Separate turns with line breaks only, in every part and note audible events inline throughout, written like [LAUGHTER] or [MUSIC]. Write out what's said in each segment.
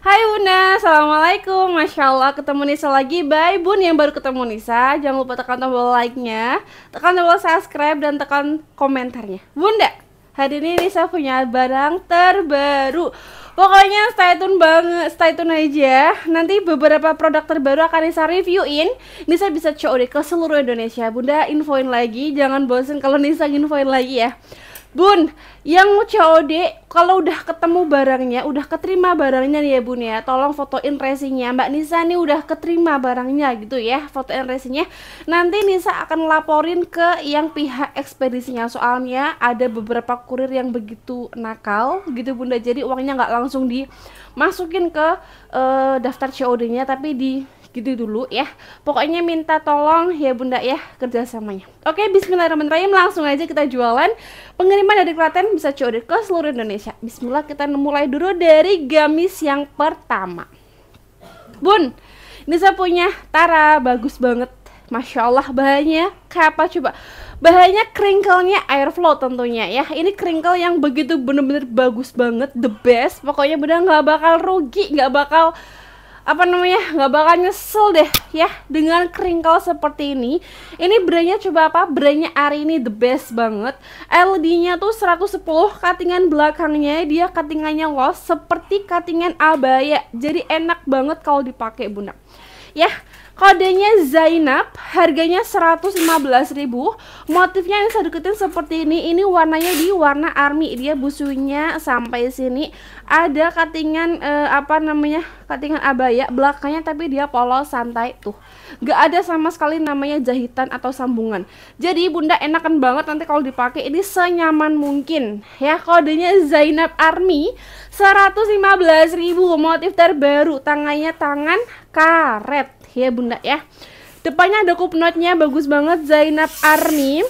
Hai Bunda, Assalamualaikum Masya Allah ketemu Nisa lagi Bye Bun yang baru ketemu Nisa Jangan lupa tekan tombol like-nya Tekan tombol subscribe dan tekan komentarnya Bunda, hari ini Nisa punya barang terbaru Pokoknya stay tune banget, stay tune aja. Ya. Nanti beberapa produk terbaru akan Nisa reviewin. Nisa bisa COD ke seluruh Indonesia. Bunda infoin lagi, jangan bosen kalau Nisa infoin lagi ya. Bun, yang mau COD kalau udah ketemu barangnya, udah keterima barangnya nih ya Bun ya. Tolong fotoin resinya. Mbak Nisa nih udah keterima barangnya gitu ya, fotoin resinya. Nanti Nisa akan laporin ke yang pihak ekspedisinya. Soalnya ada beberapa kurir yang begitu nakal gitu Bunda. Jadi uangnya nggak langsung dimasukin ke uh, daftar COD-nya tapi di gitu dulu ya pokoknya minta tolong ya bunda ya kerjasamanya oke Bismillahirrahmanirrahim langsung aja kita jualan pengiriman dari Klaten bisa COD ke seluruh Indonesia Bismillah kita mulai dulu dari gamis yang pertama Bun ini saya punya Tara bagus banget Masya Allah bahannya apa coba bahannya krinkelnya airflow tentunya ya ini kringkel yang begitu bener-bener bagus banget the best pokoknya bener nggak bakal rugi nggak bakal apa namanya nggak bakal nyesel deh ya dengan keringkal seperti ini ini brandnya coba apa brandnya Ari ini the best banget ld nya tuh 110 cuttingan belakangnya dia cuttingannya loss seperti cuttingan abaya jadi enak banget kalau dipakai bunda ya Kodenya Zainab, harganya 115.000. Motifnya yang saya deketin seperti ini. Ini warnanya di warna army. Dia busunya sampai sini ada katingan eh, apa namanya? katingan abaya belakangnya tapi dia polos santai tuh. Gak ada sama sekali namanya jahitan atau sambungan. Jadi Bunda enakan banget nanti kalau dipakai ini senyaman mungkin. Ya, kodenya Zainab Army 115.000. Motif terbaru, tangannya tangan karet ya bunda ya depannya ada kupnotnya bagus banget Zainab Army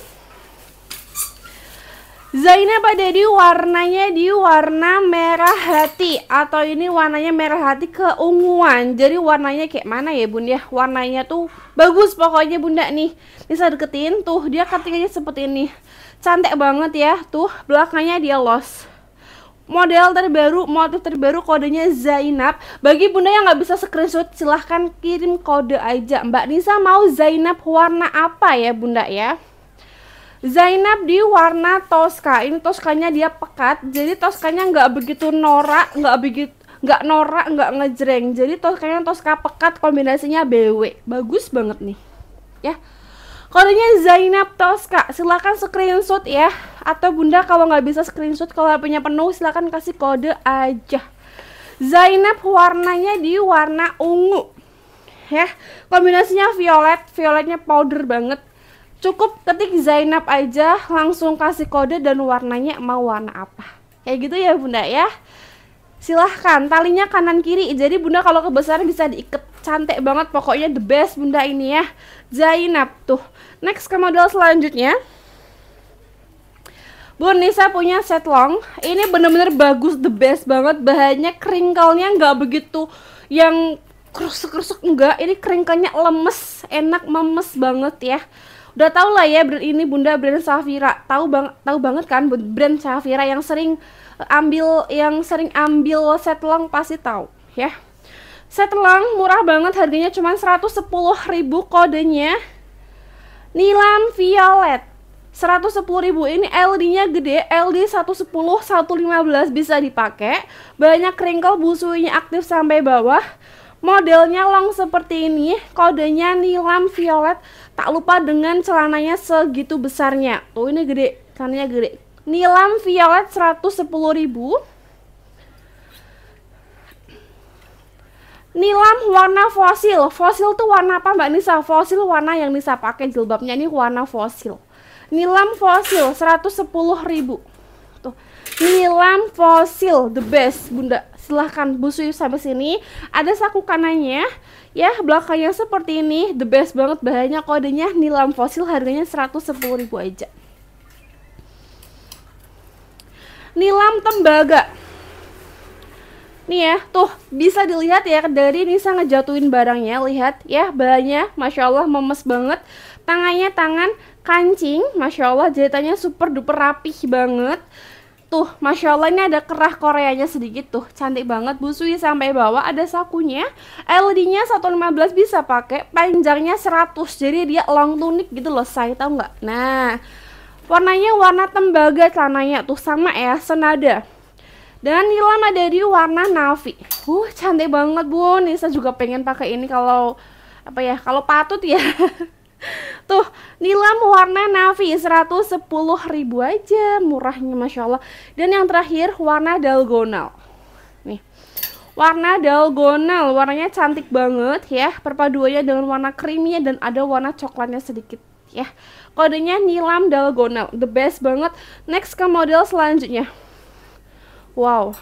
Zainab ada di warnanya di warna merah hati atau ini warnanya merah hati keunguan jadi warnanya kayak mana ya bunda ya warnanya tuh bagus pokoknya bunda nih bisa deketin tuh dia cuttingnya seperti ini cantik banget ya tuh belakangnya dia los model terbaru, motif terbaru kodenya Zainab. Bagi bunda yang nggak bisa screenshot silahkan kirim kode aja. Mbak Nisa mau Zainab warna apa ya bunda ya? Zainab di warna Tosca. Ini Toskanya dia pekat, jadi Toskanya nggak begitu norak, nggak begitu nggak norak, nggak ngejreng. Jadi Toskanya Tosca pekat kombinasinya BW. Bagus banget nih. Ya. Kodenya Zainab Toska. Silahkan screenshot ya. Atau Bunda kalau nggak bisa screenshot kalau punya penuh silahkan kasih kode aja. Zainab warnanya di warna ungu. Ya, kombinasinya violet, violetnya powder banget. Cukup ketik Zainab aja, langsung kasih kode dan warnanya mau warna apa. Kayak gitu ya Bunda ya silahkan talinya kanan kiri jadi bunda kalau kebesaran bisa diikat cantik banget pokoknya the best bunda ini ya Zainab tuh next ke model selanjutnya Bun Nisa punya set long ini bener-bener bagus the best banget bahannya keringkalnya nggak begitu yang kerusuk-kerusuk enggak ini keringkalnya lemes enak memes banget ya udah tau lah ya brand ini bunda brand Safira tahu bang tahu banget kan brand Safira yang sering ambil yang sering ambil set long pasti tahu ya. Set murah banget harganya cuma 110.000 kodenya. Nilam Violet 110.000 ini LD-nya gede, LD 110 115 bisa dipakai. Banyak wrinkle busuinya aktif sampai bawah. Modelnya long seperti ini, kodenya nilam violet. Tak lupa dengan celananya segitu besarnya. Tuh ini gede, celananya gede. Nilam violet 110.000. Nilam warna fosil. Fosil tuh warna apa Mbak Nisa? Fosil warna yang Nisa pakai jilbabnya ini warna fosil. Nilam fosil 110.000. Tuh. Nilam fosil the best, Bunda. Silahkan busui sampai sini. Ada saku kanannya ya belakangnya seperti ini the best banget bahannya kodenya nilam fosil harganya 110.000 aja nilam tembaga. Nih ya, tuh bisa dilihat ya dari Nisa ngejatuhin barangnya, lihat ya bahannya masya Allah memes banget. Tangannya tangan kancing, masya Allah jahitannya super duper rapih banget. Tuh, masya Allah ini ada kerah Koreanya sedikit tuh, cantik banget. Busui sampai bawah ada sakunya, LD-nya 115 bisa pakai, panjangnya 100, jadi dia long tunik gitu loh, saya tau nggak? Nah, Warnanya warna tembaga celananya tuh sama ya, senada. Dan Nilam ada di warna navy. Uh, cantik banget bun. Nisa juga pengen pakai ini kalau apa ya? Kalau patut ya. [LAUGHS] Tuh, Nilam warna navy 110 ribu aja, murahnya masya Allah. Dan yang terakhir warna dalgonal. Nih, warna dalgonal, warnanya cantik banget ya. Perpaduannya dengan warna krimnya dan ada warna coklatnya sedikit ya kodenya Nilam Dalgona the best banget next ke model selanjutnya wow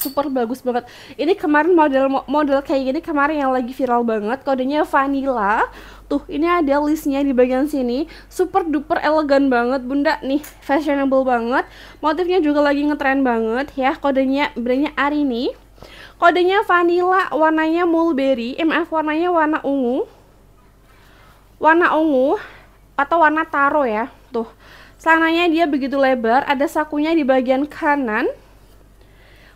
super bagus banget ini kemarin model model kayak gini kemarin yang lagi viral banget kodenya vanilla tuh ini ada listnya di bagian sini super duper elegan banget bunda nih fashionable banget motifnya juga lagi ngetren banget ya kodenya brandnya Arini kodenya vanilla warnanya mulberry MF warnanya warna ungu warna ungu atau warna taro ya. Tuh, celananya dia begitu lebar, ada sakunya di bagian kanan.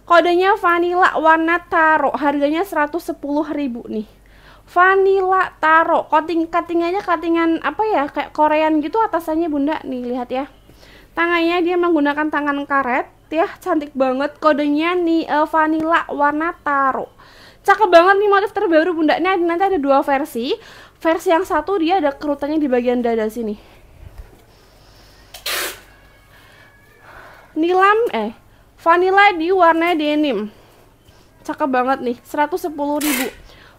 Kodenya vanilla warna taro, harganya 110.000 nih. Vanilla taro, coating cuttingannya cuttingan apa ya? Kayak Korean gitu atasannya Bunda nih, lihat ya. Tangannya dia menggunakan tangan karet, ya cantik banget. Kodenya nih uh, eh, vanilla warna taro cakep banget nih motif terbaru bunda ini nanti ada dua versi versi yang satu dia ada kerutannya di bagian dada sini nilam eh vanilla di warna denim cakep banget nih 110 ribu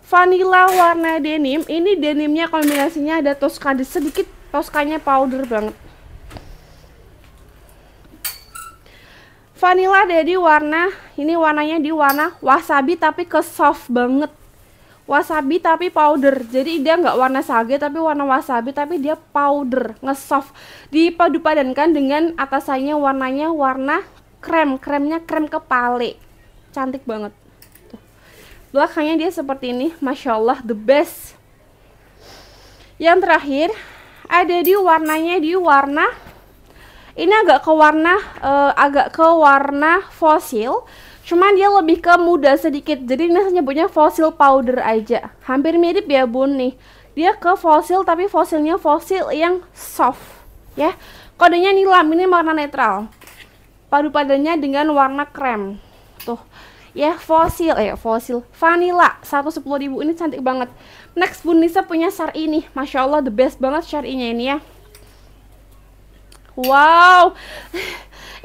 vanilla warna denim ini denimnya kombinasinya ada toska sedikit toskanya powder banget vanilla jadi warna ini warnanya di warna wasabi tapi ke soft banget wasabi tapi powder jadi dia nggak warna sage tapi warna wasabi tapi dia powder ngesoft padankan dengan atasannya warnanya warna krem kremnya krem kepale cantik banget Tuh. belakangnya dia seperti ini masya allah the best yang terakhir ada di warnanya di warna ini agak ke warna uh, agak ke warna fosil Cuman dia lebih ke muda sedikit, jadi ini nyebutnya fosil powder aja. Hampir mirip ya bun nih. Dia ke fosil tapi fosilnya fosil yang soft ya. Kodenya nilam, ini warna netral. Padu padanya dengan warna krem. Tuh, ya fosil ya eh, fosil vanilla satu sepuluh ribu ini cantik banget next bun nisa punya sar ini masya Allah the best banget syarinya ini ya wow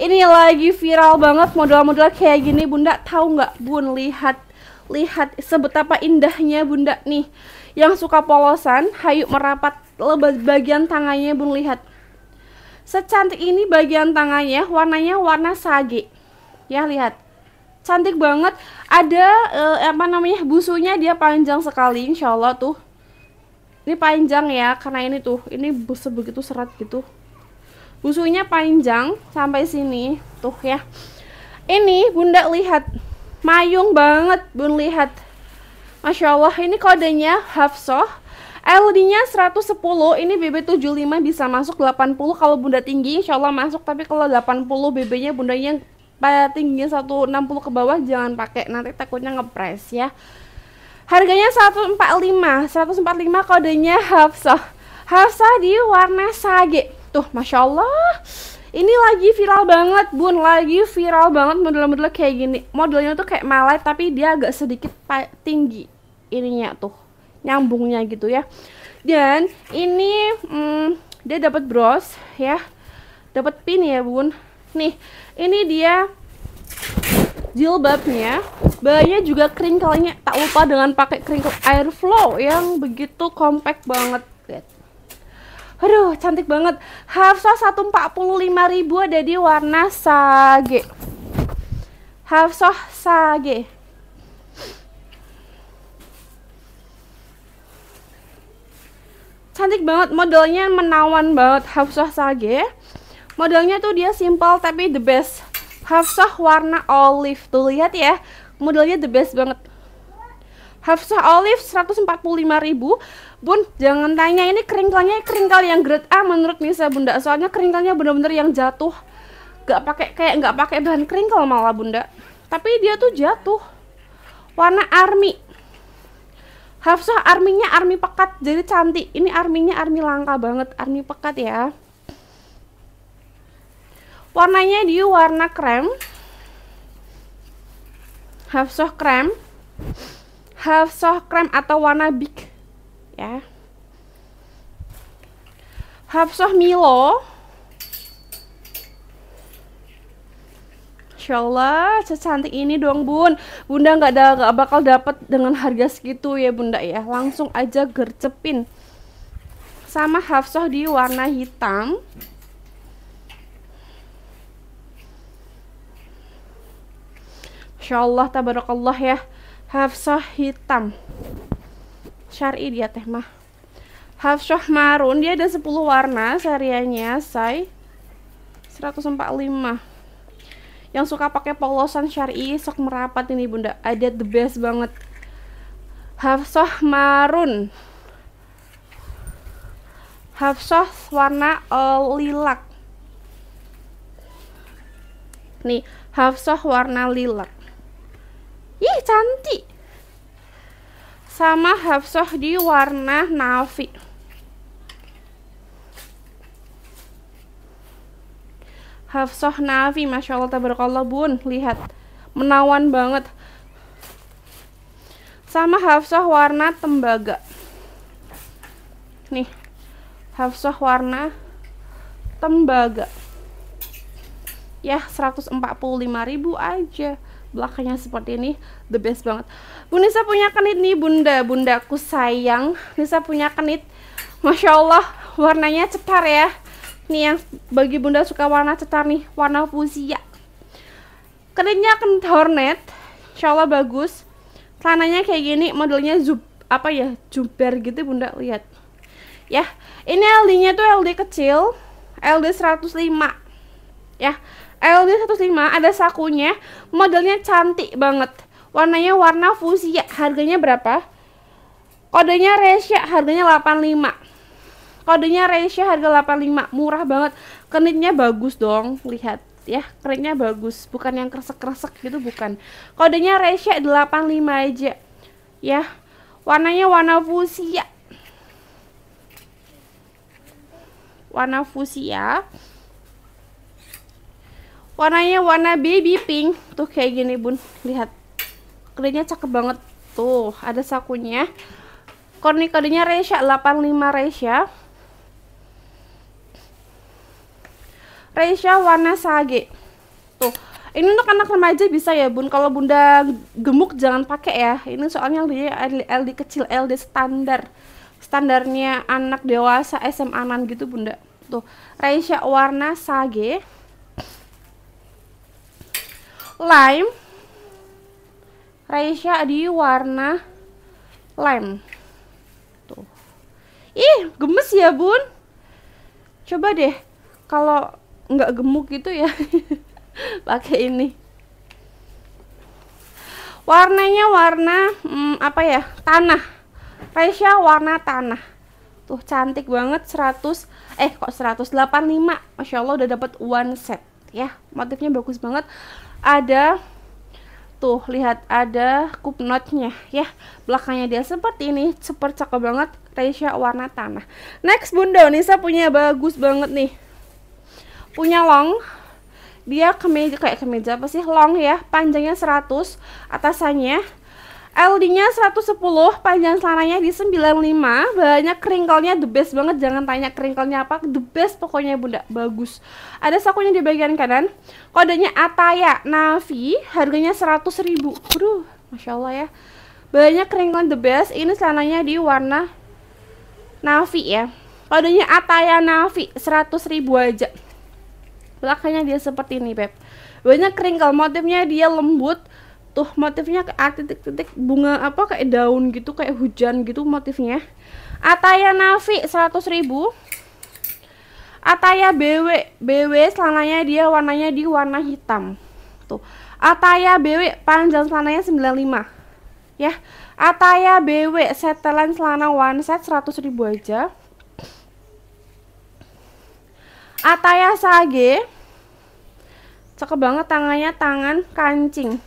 ini lagi viral banget model-model kayak gini Bunda tahu nggak Bun lihat lihat sebetapa indahnya Bunda nih yang suka polosan hayuk merapat lebat bagian tangannya Bun lihat secantik ini bagian tangannya warnanya warna sage ya lihat cantik banget ada eh, apa namanya busunya dia panjang sekali insya Allah tuh ini panjang ya karena ini tuh ini begitu serat gitu busunya panjang sampai sini tuh ya ini bunda lihat mayung banget bun lihat Masya Allah ini kodenya Hafsah LD-nya 110, ini BB75 bisa masuk 80 kalau bunda tinggi insya Allah masuk tapi kalau 80 BB-nya bunda yang pada tingginya 160 ke bawah jangan pakai nanti takutnya ngepres ya harganya 145 145 kodenya Hafsah Hafsah di warna sage Tuh, Masya Allah. Ini lagi viral banget, Bun. Lagi viral banget model-model kayak gini. Modelnya tuh kayak malai, tapi dia agak sedikit tinggi. Ininya tuh, nyambungnya gitu ya. Dan ini hmm, dia dapat bros ya. Dapat pin ya, Bun. Nih, ini dia jilbabnya Bahannya juga kering tak lupa dengan pakai crinkle airflow yang begitu compact banget Aduh, cantik banget. Hafsah 145 ribu ada di warna sage. Hafsah sage. Cantik banget, modelnya menawan banget Hafsah sage. Modelnya tuh dia simple tapi the best. Hafsah warna olive tuh lihat ya. Modelnya the best banget. Hafsah olive 145 ribu Bun, jangan tanya ini keringkalnya keringkal yang grade A menurut Nisa Bunda. Soalnya keringkalnya bener-bener yang jatuh. Gak pakai kayak gak pakai bahan keringkal malah Bunda. Tapi dia tuh jatuh. Warna army. Hafsah arminya army pekat jadi cantik. Ini arminya army langka banget, army pekat ya. Warnanya dia warna krem. Hafsah krem. Hafsah krem atau warna big ya. Hafsah Milo. Insya Allah, secantik ini dong bun Bunda nggak ada nggak bakal dapat dengan harga segitu ya bunda ya Langsung aja gercepin Sama Hafsah di warna hitam Insya Allah, tabarakallah ya Hafsah hitam syari dia teh mah Hafsyah marun dia ada 10 warna seriannya say 145 yang suka pakai polosan syari sok merapat ini bunda ada the best banget Hafsah marun Hafsah warna uh, lilak nih Hafsah warna lilak ih cantik sama Hafsah di warna navy Hafsah navy Masya Allah tabarakallah bun lihat menawan banget sama Hafsah warna tembaga nih Hafsah warna tembaga ya 145.000 aja belakangnya seperti ini the best banget Bu Nisa punya kenit nih bunda, bundaku sayang. Nisa punya kenit. Masya Allah, warnanya cetar ya. Nih yang bagi bunda suka warna cetar nih, warna fusia Kenitnya kenit hornet, Insya Allah bagus. Celananya kayak gini, modelnya zup, apa ya, jumper gitu bunda lihat. Ya, ini LD-nya tuh LD kecil, LD 105. Ya, LD 105 ada sakunya, modelnya cantik banget warnanya warna fusia harganya berapa kodenya Resya harganya 85 kodenya Resya harga 85 murah banget kenitnya bagus dong lihat ya keringnya bagus bukan yang kresek-kresek gitu bukan kodenya Resya 85 aja ya warnanya warna fusia warna fusia warnanya warna baby pink tuh kayak gini bun lihat kodenya cakep banget tuh ada sakunya korni kodenya Resya 85 Reisha Reisha warna sage tuh ini untuk anak remaja bisa ya bun kalau bunda gemuk jangan pakai ya ini soalnya LD, LD, LD kecil LD standar standarnya anak dewasa SMA-an gitu bunda tuh Reisha warna sage lime Raisya di warna lem tuh ih gemes ya bun coba deh kalau nggak gemuk gitu ya [LAUGHS] pakai ini warnanya warna hmm, apa ya tanah Raisya warna tanah tuh cantik banget 100 eh kok 185 Masya Allah udah dapat one set ya motifnya bagus banget ada Tuh, lihat ada cup notch ya. Belakangnya dia seperti ini, super cakep banget, Reisha warna tanah. Next Bunda, Nisa punya bagus banget nih. Punya long, dia kemeja kayak kemeja apa sih long ya panjangnya 100 atasannya LD-nya 110, panjang celananya di 95, banyak kringkelnya the best banget, jangan tanya kringkelnya apa, the best pokoknya bunda, bagus. Ada sakunya di bagian kanan, kodenya Ataya Navi, harganya 100 ribu, aduh, Masya Allah ya. Banyak kringkel the best, ini celananya di warna Navi ya. Kodenya Ataya Navi, 100 ribu aja. Belakangnya dia seperti ini, Beb. Banyak kringkel, motifnya dia lembut, tuh motifnya kayak titik-titik bunga apa kayak daun gitu kayak hujan gitu motifnya Ataya navi 100.000 Ataya BW BW selananya dia warnanya di warna hitam tuh Ataya BW panjang selananya 95 ya Ataya BW setelan selana one set 100.000 aja Ataya Sage cakep banget tangannya tangan kancing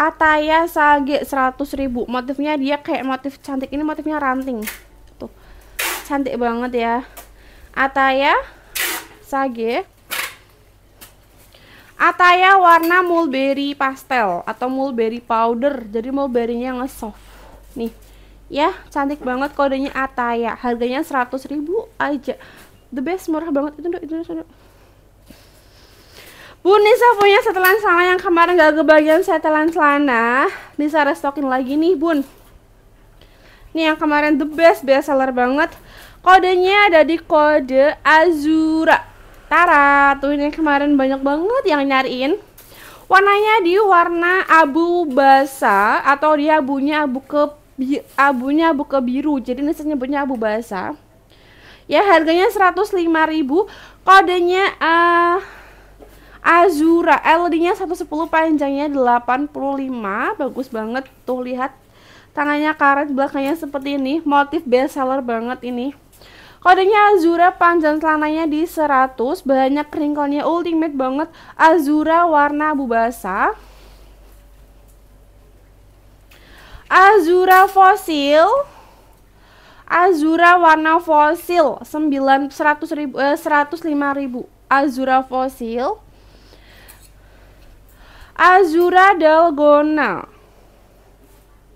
Ataya Sage 100 ribu motifnya dia kayak motif cantik ini motifnya ranting tuh cantik banget ya Ataya Sage Ataya warna mulberry pastel atau mulberry powder jadi mulberrynya nge-soft nih ya cantik banget kodenya Ataya harganya seratus ribu aja the best murah banget itu dok itu itu. Bu Nisa punya setelan celana yang kemarin gak kebagian setelan celana Nisa restokin lagi nih Bun Nih yang kemarin the best best seller banget Kodenya ada di kode Azura Tara Tuh ini kemarin banyak banget yang nyariin Warnanya di warna abu basah Atau dia abunya abu ke abunya abu ke biru Jadi Nisa nyebutnya abu basah Ya harganya 105.000 Kodenya uh, Azura LD-nya 110 panjangnya 85 bagus banget tuh lihat tangannya karet belakangnya seperti ini motif bestseller banget ini kodenya Azura panjang celananya di 100 banyak wrinkle ultimate banget Azura warna abu basah Azura fosil Azura warna fosil 9 100 ribu, eh, 105 ribu Azura fosil Azura dalgona.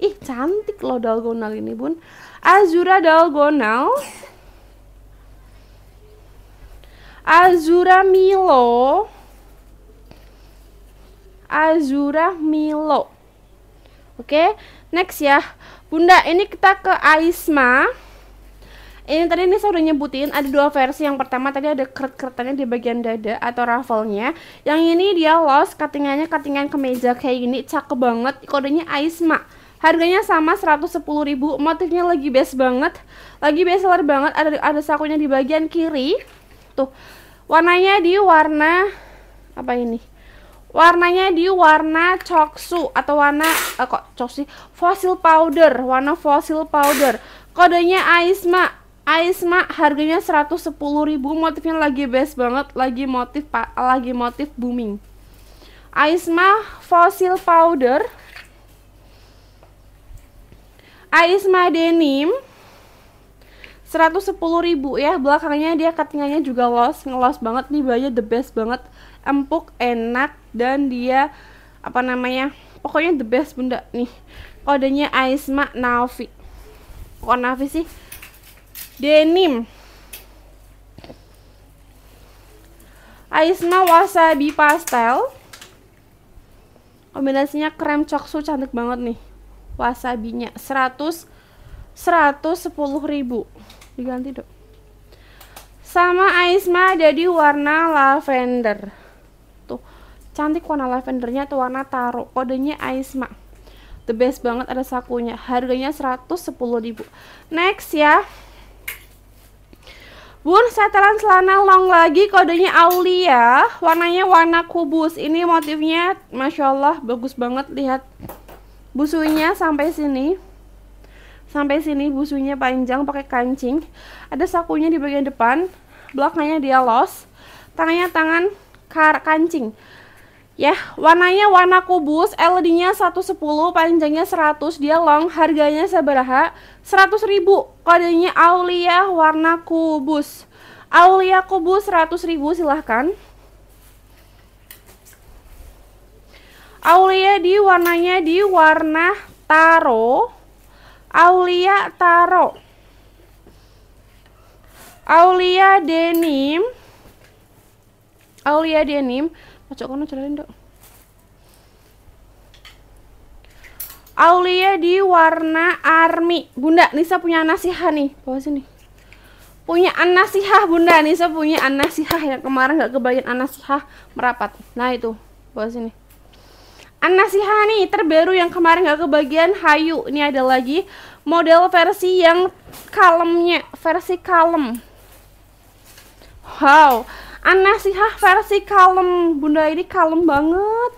Ih, cantik loh dalgonal ini, Bun. Azura dalgonal. Azura Milo. Azura Milo. Oke, okay, next ya. Bunda, ini kita ke Aisma ini tadi ini saya udah nyebutin ada dua versi yang pertama tadi ada keret-keretannya di bagian dada atau ruffle yang ini dia los katingannya katingan kemeja kayak gini cakep banget kodenya Aisma harganya sama 110 ribu. motifnya lagi best banget lagi bestseller banget ada ada sakunya di bagian kiri tuh warnanya di warna apa ini warnanya di warna coksu atau warna eh, kok coksu fosil powder warna fosil powder kodenya Aisma Aisma harganya 110.000, motifnya lagi best banget, lagi motif lagi motif booming. Aisma Fossil Powder. Aisma Denim 110.000 ya, belakangnya dia cuttingannya juga los, ngelos banget nih bahannya the best banget, empuk, enak dan dia apa namanya? Pokoknya the best bunda nih. Kodenya Aisma Navi. Kok Navi sih? denim Aisma wasabi pastel kombinasinya krem coksu cantik banget nih wasabinya 100 110 ribu diganti dong sama Aisma jadi warna lavender tuh cantik warna lavendernya tuh warna taro kodenya Aisma the best banget ada sakunya harganya 110 ribu next ya Bun, setelan selana long lagi, kodenya Aulia, ya. warnanya warna kubus. Ini motifnya, Masya Allah, bagus banget. Lihat busunya sampai sini. Sampai sini busunya panjang, pakai kancing. Ada sakunya di bagian depan, belakangnya dia los. Tangannya tangan kar kancing. Ya, warnanya warna kubus, LED-nya 110, panjangnya 100, dia long, harganya seberapa? 100 ribu, kodenya Aulia warna kubus. Aulia kubus 100 ribu, silahkan. Aulia di warnanya di warna taro. Aulia taro. Aulia denim. Aulia denim. Ojo kono jalan dok. Aulia di warna army. Bunda, Nisa punya nasihat nih. Bawa sini. Punya anasihah Bunda Nisa punya anasihah yang kemarin gak kebagian anasihah merapat. Nah itu, bawa sini. Anasihah nih terbaru yang kemarin gak kebagian Hayu. Ini ada lagi model versi yang kalemnya, versi kalem. Wow, aneh sih hah versi kalem bunda ini kalem banget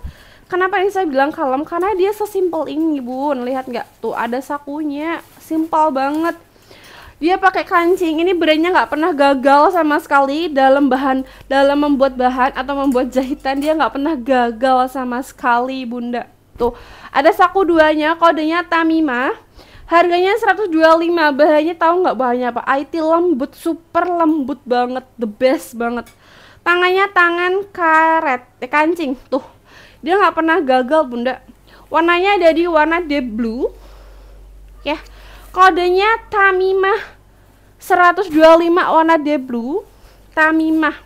kenapa ini saya bilang kalem karena dia sesimpel ini bun lihat nggak tuh ada sakunya simpel banget dia pakai kancing ini brandnya nggak pernah gagal sama sekali dalam bahan dalam membuat bahan atau membuat jahitan dia nggak pernah gagal sama sekali bunda tuh ada saku duanya kodenya Tamima. Harganya 125, bahannya tahu nggak bahannya apa? IT lembut, super lembut banget, the best banget tangannya tangan karet eh, kancing tuh dia nggak pernah gagal bunda warnanya ada di warna deep blue ya kodenya Tamimah 125 warna deep blue Tamimah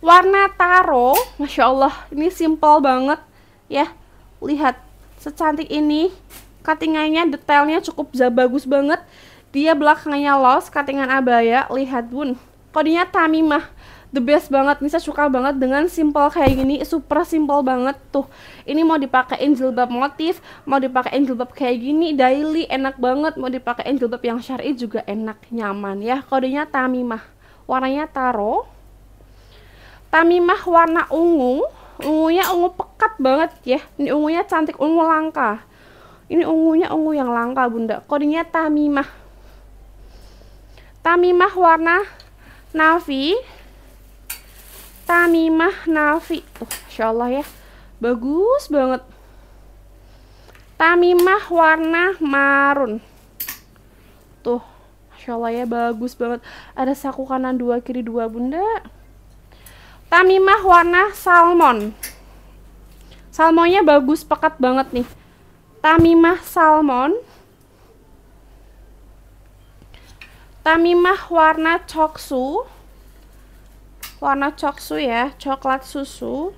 warna taro Masya Allah ini simple banget ya lihat secantik ini Katingannya detailnya cukup bagus banget dia belakangnya los katingan abaya lihat bun kodenya Tamimah the best banget Nisa suka banget dengan simple kayak gini super simple banget tuh ini mau dipakein jilbab motif mau dipakein jilbab kayak gini daily enak banget mau dipakein jilbab yang syari juga enak nyaman ya kodenya tamimah warnanya taro tamimah warna ungu ungunya ungu pekat banget ya ini ungunya cantik ungu langka ini ungunya ungu yang langka bunda kodenya tamimah tamimah warna navy Tamimah Nafi. Tuh, Insya Allah ya. Bagus banget. Tamimah warna marun. Tuh, Insya Allah ya bagus banget. Ada saku kanan dua, kiri dua, Bunda. Tamimah warna salmon. Salmonnya bagus, pekat banget nih. Tamimah salmon. Tamimah warna coksu warna coksu ya coklat susu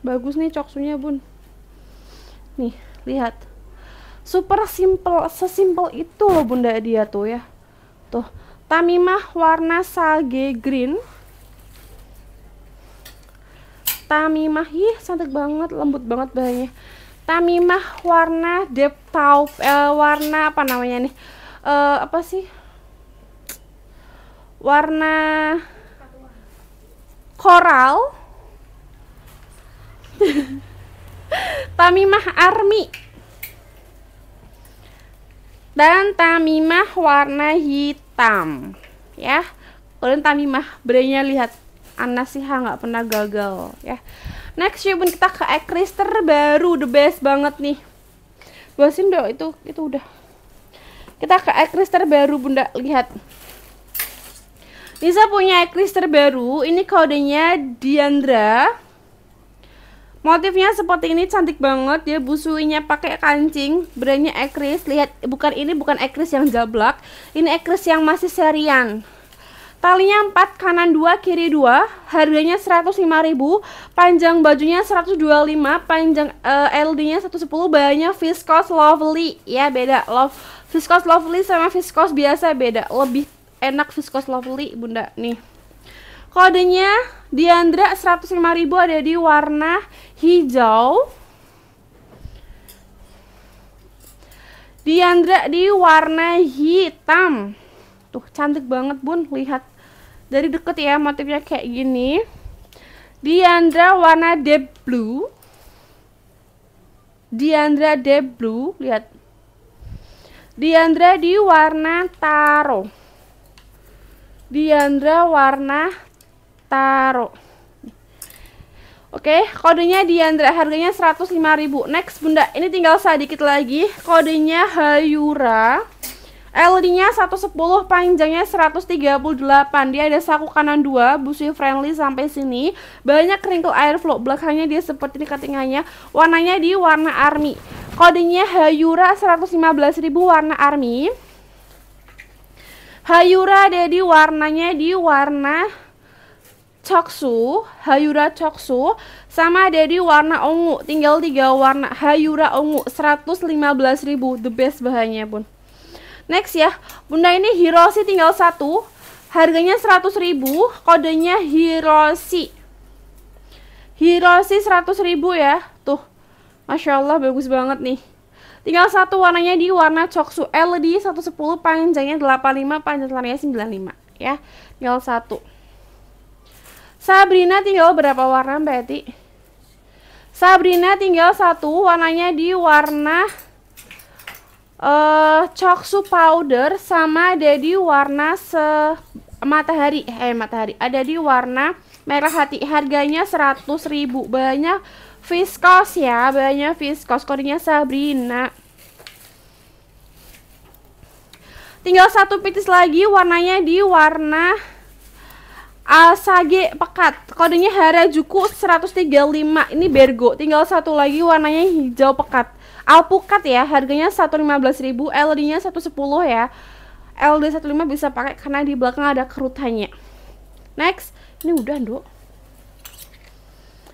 bagus nih coksunya bun nih lihat super simple sesimpel itu loh bunda dia tuh ya tuh Tamimah warna sage green Tamimah ih cantik banget lembut banget bahannya Tamimah warna deep taupe eh, warna apa namanya nih eh, apa sih warna koral [LAUGHS] Tamimah Army dan Tamimah warna hitam ya kalian Tamimah brandnya lihat anna ha nggak pernah gagal ya next ya kita ke Ekris terbaru the best banget nih bosin dong itu itu udah kita ke Ekris terbaru bunda lihat Nisa punya eklis terbaru, ini kodenya Diandra. Motifnya seperti ini cantik banget, dia busuinya pakai kancing, brandnya ekris. Lihat, bukan ini bukan ekris yang jablak, ini ekris yang masih serian. Talinya 4, kanan 2, kiri 2, harganya 105.000, panjang bajunya 125, panjang uh, LD-nya 110, bahannya viscose lovely. Ya, beda. Love viscose lovely sama viscose biasa beda, lebih enak viscose lovely bunda nih kodenya Diandra 105.000 ada di warna hijau Diandra di warna hitam tuh cantik banget bun lihat dari deket ya motifnya kayak gini Diandra warna deep blue Diandra deep blue lihat Diandra di warna taro Diandra warna taro. Oke, kodenya Diandra, harganya 105.000. Next, Bunda, ini tinggal sedikit lagi. Kodenya Hayura. LD-nya 110, panjangnya 138. Dia ada saku kanan 2, busi friendly sampai sini. Banyak wrinkle airflow. Belakangnya dia seperti ini ketingannya. Warnanya di warna army. Kodenya Hayura 115.000 warna army. Hayura Dedi warnanya di warna Coksu, Hayura Coksu sama Dedi warna ungu. Tinggal tiga warna Hayura ungu 115.000 the best bahannya, Bun. Next ya. Bunda ini Hiroshi tinggal satu. Harganya 100.000, kodenya Hiroshi. Hiroshi 100.000 ya. Tuh. Masya Allah bagus banget nih Tinggal satu warnanya di warna coksu LED 110 panjangnya 85 panjang sembilan 95 ya. Tinggal satu. Sabrina tinggal berapa warna Mbak Eti? Sabrina tinggal satu warnanya di warna uh, Choksu powder sama ada di warna se matahari eh matahari ada di warna merah hati harganya 100.000 banyak Viskos ya, banyak Viskos, Kodenya Sabrina. Tinggal satu pitis lagi, warnanya di warna Asage pekat. Kodenya Harajuku 135. Ini Bergo. Tinggal satu lagi warnanya hijau pekat. Alpukat ya, harganya 115.000, LD-nya 110 ya. LD 15 bisa pakai karena di belakang ada kerutannya. Next, ini udah, Nduk.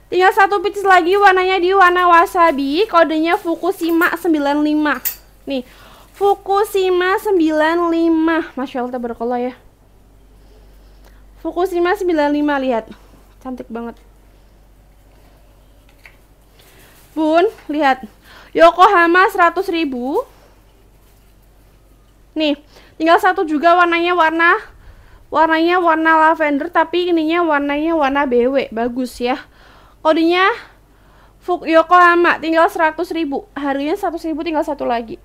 Tinggal satu pieces lagi warnanya di warna wasabi, kodenya Fukushima 95. Nih, Fukushima 95. Masya Allah tabarakallah ya. Fukushima 95 lihat. Cantik banget. Bun, lihat. Yokohama 100 ribu Nih, tinggal satu juga warnanya warna warnanya warna lavender tapi ininya warnanya warna BW. Bagus ya kodenya Fuk Yokohama ya, tinggal 100 ribu harganya 100 ribu tinggal satu lagi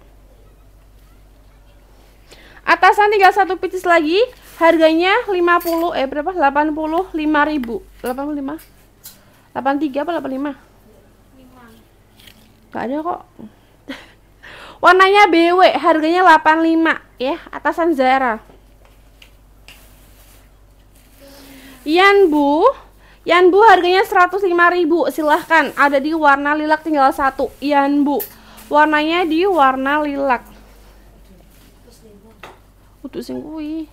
atasan tinggal satu pieces lagi harganya 50 eh berapa 85 ribu 85 83 apa 85 5. gak ada kok [LAUGHS] warnanya BW harganya 85 ya atasan Zara Yanbu Yanbu harganya 105.000 silahkan ada di warna lilak tinggal satu Yanbu warnanya di warna lilak Udah sing gue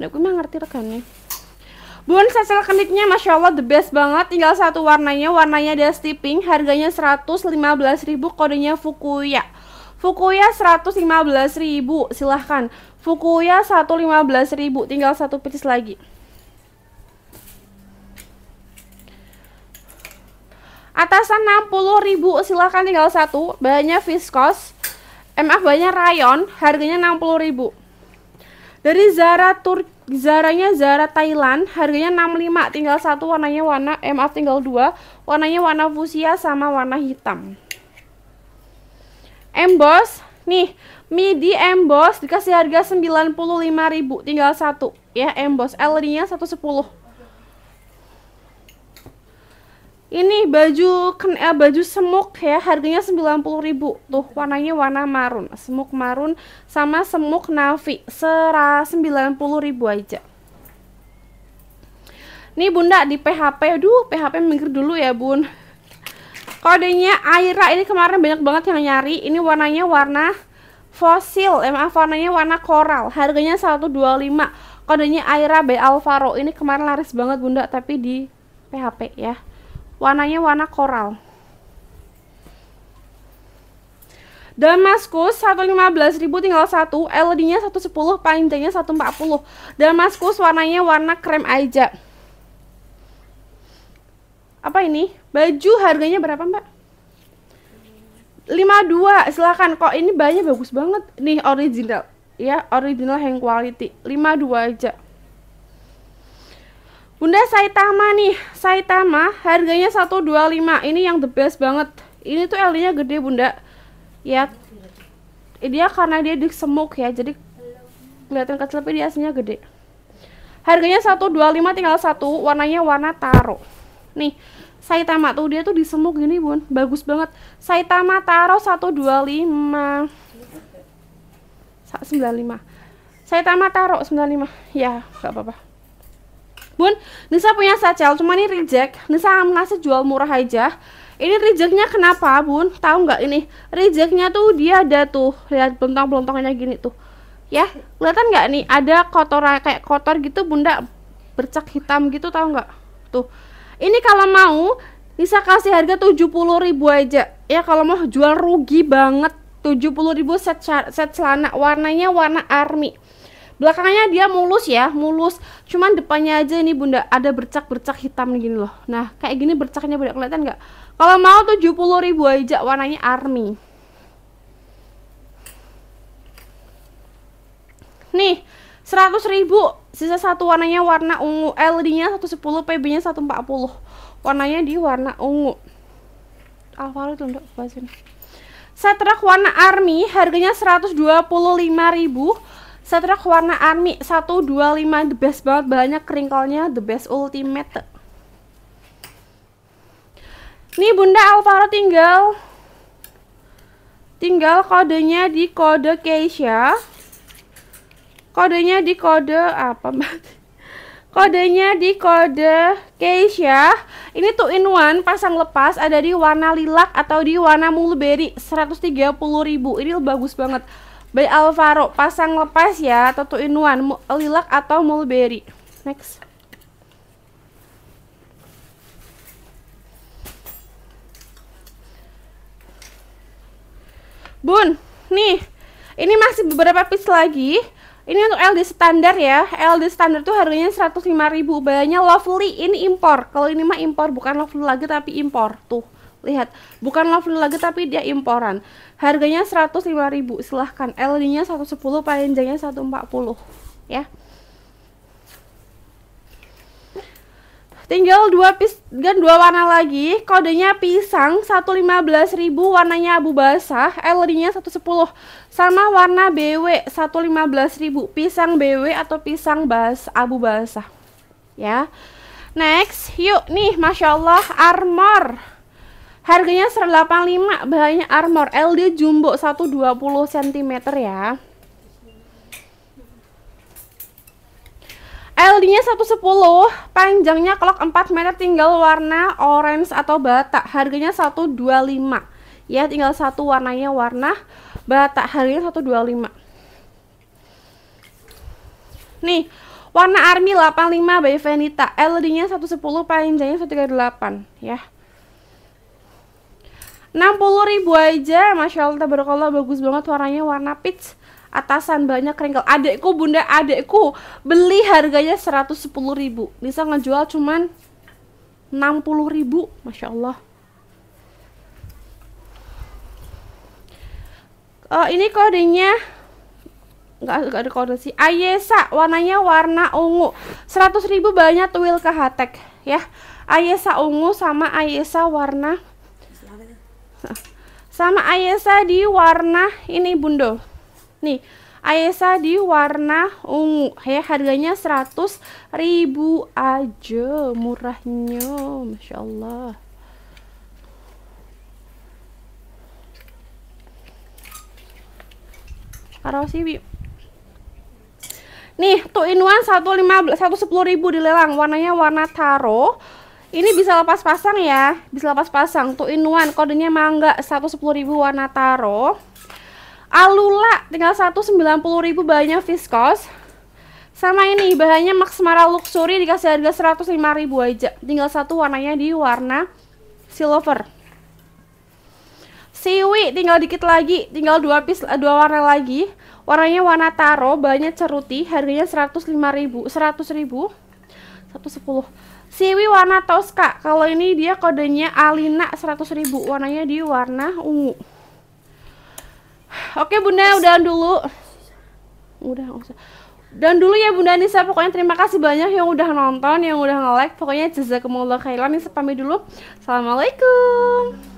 gue nah, mah ngerti rekannya. Bun sasel kenitnya Masya Allah the best banget Tinggal satu warnanya Warnanya dusty pink Harganya 115.000 Kodenya Fukuya Fukuya 115.000 Silahkan Fukuya 115.000 Tinggal satu piece lagi Atasan 60 ribu silahkan tinggal satu. Bahannya viskos. MF banyak rayon. Harganya 60 ribu. Dari Zara Tur Zaranya Zara Thailand, harganya 65, tinggal satu warnanya warna mf tinggal dua, warnanya warna fusia sama warna hitam. Emboss, nih, midi emboss dikasih harga ribu tinggal satu ya emboss LD nya 110. ini baju ken eh, baju semuk ya harganya ribu tuh warnanya warna marun semuk marun sama semuk navy sera ribu aja ini bunda di PHP aduh PHP minggir dulu ya bun kodenya Aira ini kemarin banyak banget yang nyari ini warnanya warna fosil eh, maaf warnanya warna koral harganya 125 kodenya Aira by Alvaro ini kemarin laris banget bunda tapi di PHP ya warnanya warna koral Damaskus 115.000 tinggal satu, LED-nya 110, panjangnya 140. Damaskus warnanya warna krem aja. Apa ini? Baju harganya berapa, Mbak? 52. Silakan kok ini banyak bagus banget. Nih original. Ya, original hand quality. 52 aja. Bunda Saitama nih, Saitama harganya 125. Ini yang the best banget. Ini tuh LD-nya gede, Bunda. Ya. ini Dia karena dia di disemuk ya, jadi kelihatan kecil tapi dia aslinya gede. Harganya 125 tinggal satu, warnanya warna taro. Nih, Saitama tuh dia tuh di disemuk gini, Bun. Bagus banget. Saitama taro 125. 95. Saitama taro 95. Ya, nggak apa-apa. Bun, Nisa punya sacel, cuma ini reject. Nisa ngasih jual murah aja. Ini rejectnya kenapa, Bun? Tahu nggak ini? Rejectnya tuh dia ada tuh, lihat belontong-belontongannya gini tuh. Ya, kelihatan nggak nih? Ada kotoran kayak kotor gitu, Bunda bercak hitam gitu, tahu nggak? Tuh. Ini kalau mau Nisa kasih harga 70 ribu aja. Ya kalau mau jual rugi banget. 70 ribu set, set celana warnanya warna army belakangnya dia mulus ya mulus cuman depannya aja ini bunda ada bercak-bercak hitam gini loh nah kayak gini bercaknya bunda kelihatan nggak kalau mau 70 ribu aja warnanya army nih 100 ribu sisa satu warnanya warna ungu LD nya 110 PB nya 140 warnanya di warna ungu Alvaro itu enggak bahas ini set warna army harganya 125 ribu Setrek warna army 125 the best banget banyak keringkalnya the best ultimate. ini Bunda Alvaro tinggal tinggal kodenya di kode Keisha. Kodenya di kode apa mbak? Kodenya di kode Keisha. Ini tuh in one pasang lepas ada di warna lilak atau di warna mulberry 130.000. Ini bagus banget. Bay Alvaro, pasang lepas ya, Toto Inuan, Lilac atau mulberry. Next. Bun, nih, ini masih beberapa piece lagi. Ini untuk LD standar ya. LD standar tuh harganya 105.000. Bayarnya lovely, ini impor. Kalau ini mah impor, bukan lovely lagi tapi impor tuh. Lihat, bukan lovely lagi tapi dia imporan. Harganya 105.000. Silahkan LD-nya 110, panjangnya 140 ya. Tinggal dua pis dan dua warna lagi. Kodenya pisang 115.000, warnanya abu basah, LD-nya 110. Sama warna BW 115.000, pisang BW atau pisang bas abu basah. Ya. Next, yuk nih Masya Allah Armor Harganya 185, bahannya armor L dia jumbo 120 cm ya. LD-nya 110, panjangnya clock 4 meter tinggal warna orange atau bata. Harganya 125. Ya, tinggal satu warnanya warna bata. Harganya 125. Nih, warna army 85 by Venita. LD-nya 110, panjangnya 138 ya. 60 ribu aja Masya Allah tabarakallah bagus banget warnanya warna peach atasan banyak kringkel adekku bunda adekku beli harganya 110 ribu bisa ngejual cuman 60 ribu Masya Allah uh, ini kodenya nggak, nggak ada kode sih Ayesa warnanya warna ungu 100 ribu banyak tuil ke hatek ya Ayesa ungu sama Ayesa warna [LAUGHS] sama Ayesa di warna ini bundo nih Ayesa di warna ungu ya harganya 100 ribu aja murahnya Masya Allah bi Nih, tuh in one 110 ribu dilelang. Warnanya warna taro ini bisa lepas pasang ya, bisa lepas pasang. Tuh inuan kodenya mangga 110.000 warna taro. Alula tinggal 190.000 bahannya viskos. Sama ini bahannya Max Mara Luxury dikasih harga 105.000 aja. Tinggal satu warnanya di warna silver. Siwi tinggal dikit lagi, tinggal dua piece eh, dua warna lagi. Warnanya warna taro, bahannya ceruti, harganya 105.000, 100.000. 110 Siwi warna toska. Kalau ini dia kodenya Alina ribu warnanya di warna ungu. Oke bunda udahan dulu. Udah usah. Dan dulu ya Bunda Nisa, pokoknya terima kasih banyak yang udah nonton, yang udah nge-like. Pokoknya jazakumullah khairan, Nisa pamit dulu. Assalamualaikum.